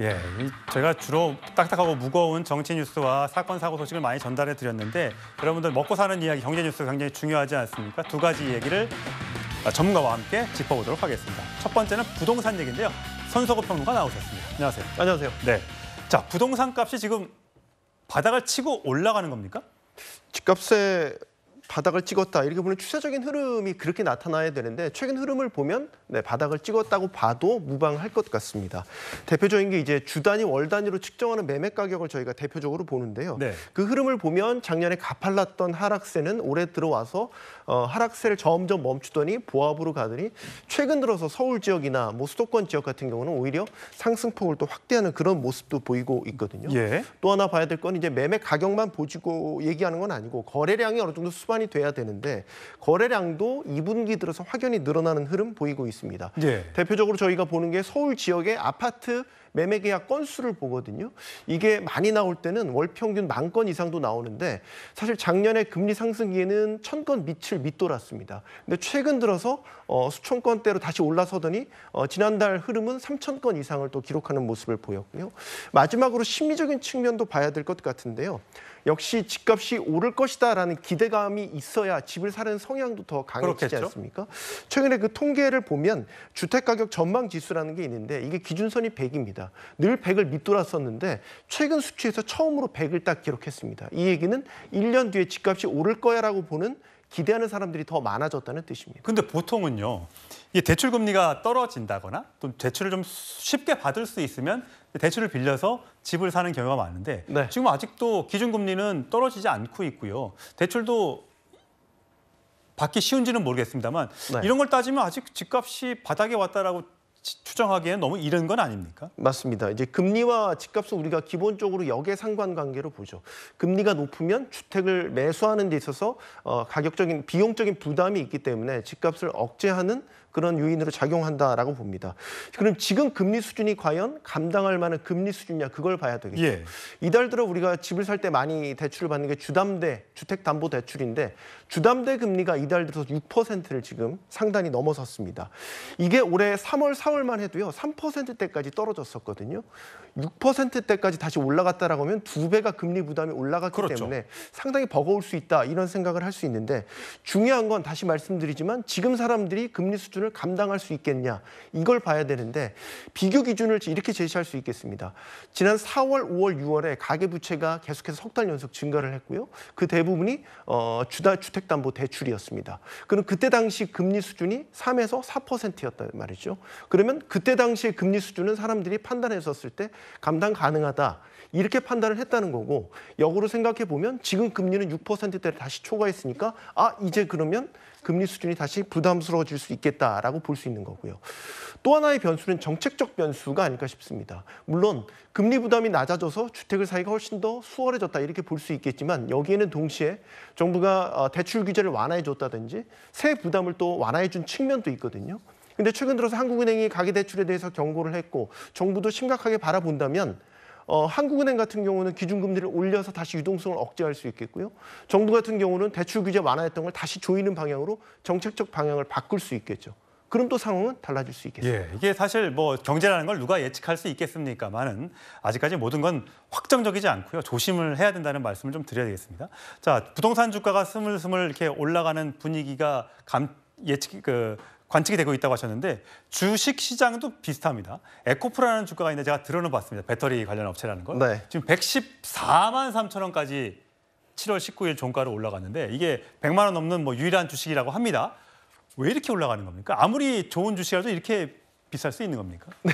예, 제가 주로 딱딱하고 무거운 정치 뉴스와 사건 사고 소식을 많이 전달해 드렸는데 여러분들 먹고 사는 이야기, 경제 뉴스 굉장히 중요하지 않습니까? 두 가지 얘기를 아, 전문가와 함께 짚어보도록 하겠습니다. 첫 번째는 부동산 얘기인데요. 선서구 평론가 나오셨습니다. 안녕하세요. 안녕하세요. 네, 자 부동산 값이 지금 바닥을 치고 올라가는 겁니까? 집값에 바닥을 찍었다 이렇게 보면 추세적인 흐름이 그렇게 나타나야 되는데 최근 흐름을 보면 네, 바닥을 찍었다고 봐도 무방할 것 같습니다. 대표적인 게 이제 주 단위 월 단위로 측정하는 매매 가격을 저희가 대표적으로 보는데요. 네. 그 흐름을 보면 작년에 가팔랐던 하락세는 올해 들어와서 어, 하락세를 점점 멈추더니 보합으로 가더니 최근 들어서 서울 지역이나 뭐 수도권 지역 같은 경우는 오히려 상승폭을 또 확대하는 그런 모습도 보이고 있거든요. 예. 또 하나 봐야 될 건 이제 매매 가격만 보지고 얘기하는 건 아니고 거래량이 어느 정도 수반 수반이 돼야 되는데 거래량도 2분기 들어서 확연히 늘어나는 흐름 보이고 있습니다. 예. 대표적으로 저희가 보는 게 서울 지역의 아파트 매매 계약 건수를 보거든요. 이게 많이 나올 때는 월 평균 만 건 이상도 나오는데 사실 작년에 금리 상승기에는 천 건 밑을 밑돌았습니다. 근데 최근 들어서 어, 수천 건대로 다시 올라서더니 어, 지난달 흐름은 삼천 건 이상을 또 기록하는 모습을 보였고요. 마지막으로 심리적인 측면도 봐야 될 것 같은데요. 역시 집값이 오를 것이다라는 기대감이 있어야 집을 사는 성향도 더 강해지지 그렇겠죠? 않습니까? 최근에 그 통계를 보면 주택가격 전망 지수라는 게 있는데 이게 기준선이 100입니다. 기습니다늘 100을 밑돌았었는데 최근 수치에서 처음으로 100을 딱 기록했습니다. 이 얘기는 1년 뒤에 집값이 오를 거야라고 보는 기대하는 사람들이 더 많아졌다는 뜻입니다. 근데 보통은요. 이 대출 금리가 떨어진다거나 또 대출을 좀 쉽게 받을 수 있으면 대출을 빌려서 집을 사는 경우가 많은데 네. 지금 아직도 기준 금리는 떨어지지 않고 있고요. 대출도 받기 쉬운지는 모르겠습니다만 네. 이런 걸 따지면 아직 집값이 바닥에 왔다라고 결정하기엔 너무 이른 건 아닙니까? 맞습니다. 이제 금리와 집값은 우리가 기본적으로 역의 상관관계로 보죠. 금리가 높으면 주택을 매수하는 데 있어서 어, 가격적인 비용적인 부담이 있기 때문에 집값을 억제하는 그런 요인으로 작용한다라고 봅니다. 그럼 지금 금리 수준이 과연 감당할 만한 금리 수준이냐 그걸 봐야 되겠죠. 예. 이달 들어 우리가 집을 살 때 많이 대출을 받는 게 주담대 주택담보대출인데 주담대 금리가 이달 들어서 6%를 지금 상단이 넘어섰습니다. 이게 올해 3월 4월만 해도요 3%대까지 떨어졌었거든요. 6%대까지 다시 올라갔다라고 하면 두 배가 금리 부담이 올라갔기 그렇죠. 때문에 상당히 버거울 수 있다 이런 생각을 할 수 있는데 중요한 건 다시 말씀드리지만 지금 사람들이 금리 수준 스트레 감당할 수 있겠냐 이걸 봐야 되는데 비교 기준을 이렇게 제시할 수 있겠습니다. 지난 4월, 5월, 6월에 가계 부채가 계속해서 석 달 연속 증가를 했고요. 그 대부분이 어, 주다 주택담보 대출이었습니다. 그럼 그때 당시 금리 수준이 3에서 4%였단 말이죠. 그러면 그때 당시의 금리 수준은 사람들이 판단했었을 때 감당 가능하다 이렇게 판단을 했다는 거고 역으로 생각해 보면 지금 금리는 6%대를 다시 초과했으니까 아 이제 그러면 금리 수준이 다시 부담스러워질 수 있겠다. 있다라고 볼 수 있는 거고요. 또 하나의 변수는 정책적 변수가 아닐까 싶습니다. 물론 금리 부담이 낮아져서 주택을 사기가 훨씬 더 수월해졌다 이렇게 볼 수 있겠지만 여기에는 동시에 정부가 어, 대출 규제를 완화해줬다든지 세 부담을 또 완화해준 측면도 있거든요. 근데 최근 들어서 한국은행이 가계대출에 대해서 경고를 했고 정부도 심각하게 바라본다면 어, 한국은행 같은 경우는 기준금리를 올려서 다시 유동성을 억제할 수 있겠고요. 정부 같은 경우는 대출 규제 완화했던 걸 다시 조이는 방향으로 정책적 방향을 바꿀 수 있겠죠. 그럼 또 상황은 달라질 수 있겠습니다. 예, 이게 사실 뭐 경제라는 걸 누가 예측할 수 있겠습니까만은 아직까지 모든 건 확정적이지 않고요. 조심을 해야 된다는 말씀을 좀 드려야 되겠습니다. 자, 부동산 주가가 스물스물 이렇게 올라가는 분위기가 감, 예측 그 관측이 되고 있다고 하셨는데 주식 시장도 비슷합니다. 에코프라는 주가가 있는데 제가 들어는 봤습니다. 배터리 관련 업체라는 걸. 네. 지금 114만 3천 원까지 7월 19일 종가로 올라갔는데 이게 100만 원 넘는 뭐 유일한 주식이라고 합니다. 왜 이렇게 올라가는 겁니까? 아무리 좋은 주식이라도 이렇게 비쌀 수 있는 겁니까? 네.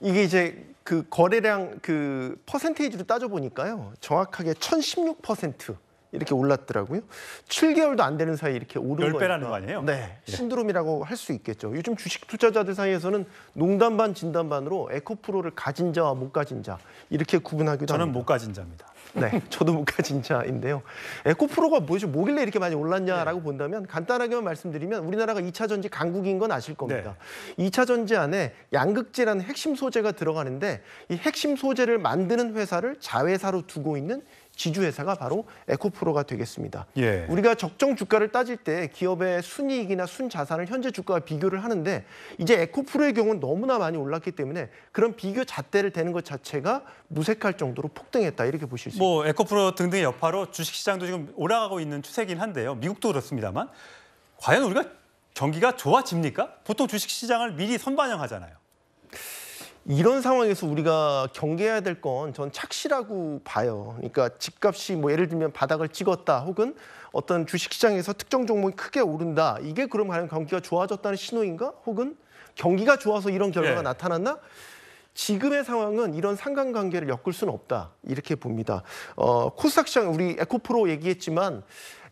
이게 이제 그 거래량 그 퍼센테이지로 따져보니까요. 정확하게 1016% 이렇게 올랐더라고요. 7개월도 안 되는 사이에 이렇게 오른 10배라는 거 아니에요? 네. 예. 신드롬이라고 할 수 있겠죠. 요즘 주식 투자자들 사이에서는 농담반 진담반으로 에코프로를 가진 자와 못 가진 자 이렇게 구분하기도 저는 합니다. 저는 못 가진 자입니다. 네, 저도 못 가 진짜인데요. 에코프로가 예, 뭐죠? 뭐길래 이렇게 많이 올랐냐라고 본다면 간단하게만 말씀드리면 우리나라가 2차 전지 강국인 건 아실 겁니다. 네. 2차 전지 안에 양극재라는 핵심 소재가 들어가는데 이 핵심 소재를 만드는 회사를 자회사로 두고 있는 지주회사가 바로 에코프로가 되겠습니다. 예. 우리가 적정 주가를 따질 때 기업의 순이익이나 순자산을 현재 주가와 비교를 하는데 이제 에코프로의 경우는 너무나 많이 올랐기 때문에 그런 비교 잣대를 대는 것 자체가 무색할 정도로 폭등했다 이렇게 보실 수뭐 에코프로 등등의 여파로 주식시장도 지금 올라가고 있는 추세긴 한데요. 미국도 그렇습니다만 과연 우리가 경기가 좋아집니까? 보통 주식시장을 미리 선반영하잖아요. 이런 상황에서 우리가 경계해야 될 건 전 착시라고 봐요. 그러니까 집값이 뭐 예를 들면 바닥을 찍었다 혹은 어떤 주식시장에서 특정 종목이 크게 오른다. 이게 그럼 과연 경기가 좋아졌다는 신호인가? 혹은 경기가 좋아서 이런 결과가 네. 나타났나? 지금의 상황은 이런 상관관계를 엮을 수는 없다 이렇게 봅니다. 어, 코스닥 시장 우리 에코프로 얘기했지만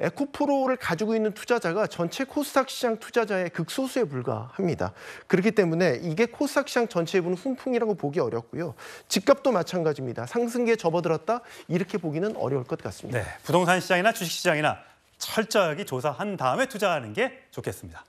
에코프로를 가지고 있는 투자자가 전체 코스닥 시장 투자자의 극소수에 불과합니다. 그렇기 때문에 이게 코스닥 시장 전체에 부는 훈풍이라고 보기 어렵고요. 집값도 마찬가지입니다. 상승기에 접어들었다 이렇게 보기는 어려울 것 같습니다. 네, 부동산 시장이나 주식 시장이나 철저하게 조사한 다음에 투자하는 게 좋겠습니다.